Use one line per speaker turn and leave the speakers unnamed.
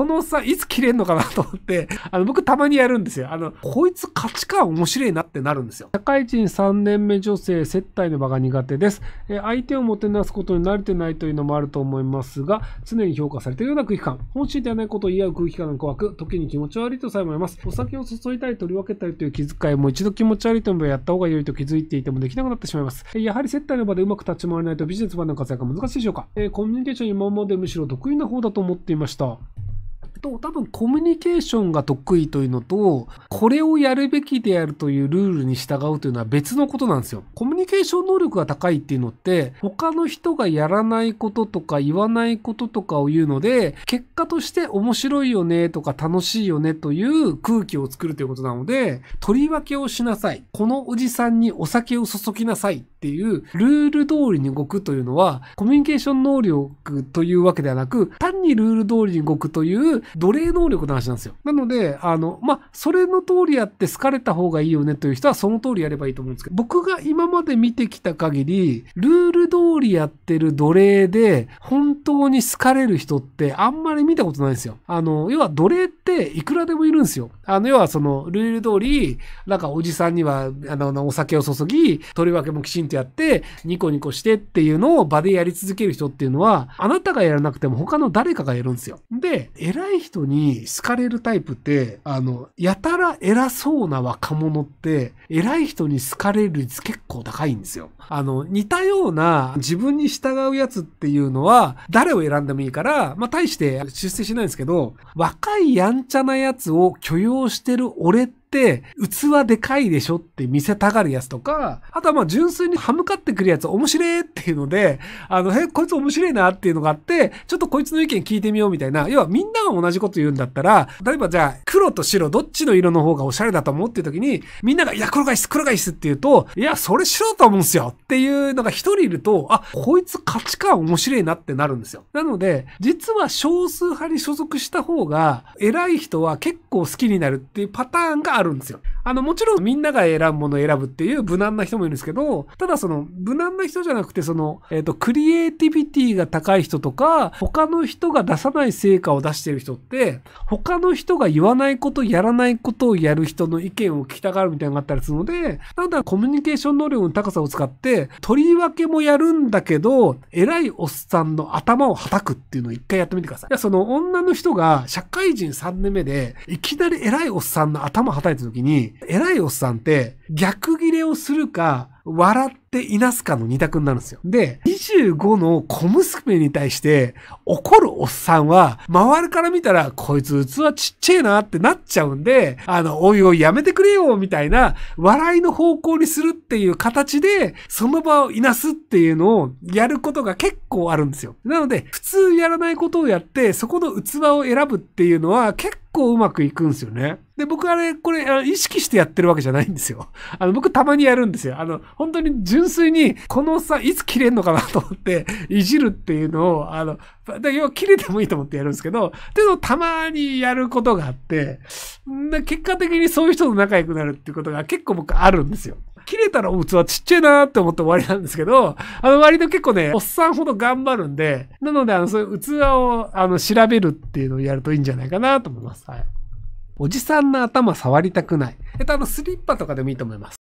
このさいつ切れんのかなと思って、あの、僕たまにやるんですよ。あの、こいつ価値観面白いなってなるんですよ。社会人3年目女性、接待の場が苦手です。え相手をもてなすことに慣れてないというのもあると思いますが、常に評価されているような空気感、本心ではないことを言い合う空気感が怖く、時に気持ち悪いとさえ思います。お酒を注いだり取り分けたりという気遣いも一度気持ち悪いと思えばやった方が良いと気づいていてもできなくなってしまいます。やはり接待の場でうまく立ち回れないとビジネス場の活躍が難しいでしょうか。えコミュニケーション今までむしろ得意な方だと思っていました。と、多分コミュニケーションが得意というのと、これをやるべきであるというルールに従うというのは別のことなんですよ。コミュニケーション能力が高いっていうのって、他の人がやらないこととか言わないこととかを言うので、結果として面白いよねとか楽しいよねという空気を作るということなので、取り分けをしなさい。このおじさんにお酒を注ぎなさい。っていうルール通りに動くというのはコミュニケーション能力というわけではなく単にルール通りに動くという奴隷能力の話なんですよ。なので、あの、まあ、それの通りやって好かれた方がいいよねという人はその通りやればいいと思うんですけど、僕が今まで見てきた限り、ルール通りやってる奴隷で本当に好かれる人ってあんまり見たことないんですよ。あの、要は奴隷っていくらでもいるんですよ。あの、要はそのルール通り、なんかおじさんには、あの、お酒を注ぎ、とりわけもきちんととやって、ニコニコしてっていうのを場でやり続ける人っていうのは、あなたがやらなくても他の誰かがやるんですよ。で、偉い人に好かれるタイプって、あの、やたら偉そうな若者って、偉い人に好かれる率結構高いんですよ。あの、似たような自分に従うやつっていうのは、誰を選んでもいいから、まあ、大して出世しないんですけど、若いやんちゃなやつを許容してる俺って、器でかいでしょって見せたがるやつとか、あとはまあ純粋に歯向かってくるやつ面白えっていうので、あの、え、こいつ面白いなっていうのがあって、ちょっとこいつの意見聞いてみようみたいな、要はみんなが同じこと言うんだったら、例えばじゃあ、黒と白どっちの色の方がおしゃれだと思うっていう時に、みんなが、いや、黒がいいっす、黒がいいっすって言うと、いや、それ白だと思うんすよっていうのが一人いると、あ、こいつ価値観面白いなってなるんですよ。なので、実は少数派に所属した方が、偉い人は結構好きになるっていうパターンがあるんですよ。あの、もちろんみんなが選ぶものを選ぶっていう無難な人もいるんですけど、ただその、無難な人じゃなくて、その、えっ、ー、と、クリエイティビティが高い人とか、他の人が出さない成果を出してる人って、他の人が言わないこと、やらないことをやる人の意見を聞きたがるみたいなのがあったりするので、なんだコミュニケーション能力の高さを使って、とりわけもやるんだけど、偉いおっさんの頭を叩くっていうのを一回やってみてください。いや、その女の人が社会人3年目で、いきなり偉いおっさんの頭叩いた時に、偉いおっさんって逆ギレをするか、笑っていなすかの二択になるんですよ。で、25の小娘に対して怒るおっさんは、周りから見たら、こいつ器ちっちゃいなってなっちゃうんで、あの、おいおいやめてくれよみたいな、笑いの方向にするっていう形で、その場をいなすっていうのをやることが結構あるんですよ。なので、普通やらないことをやって、そこの器を選ぶっていうのは結構うまくいくんですよね。で、僕あれ、これ、あの意識してやってるわけじゃないんですよ。あの、僕たまにやるんですよ。あの、本当に純粋に、このさ、いつ切れんのかなと思って、いじるっていうのを、あの、だ要は切れてもいいと思ってやるんですけど、っていうのをたまにやることがあって、結果的にそういう人と仲良くなるっていうことが結構僕あるんですよ。切れたら器ちっちゃいなーって思って終わりなんですけど、あの割と結構ね、おっさんほど頑張るんで、なので、あの、そういう器を、あの、調べるっていうのをやるといいんじゃないかなと思います。はい。おじさんの頭触りたくない。えっと、あの、スリッパとかでもいいと思います。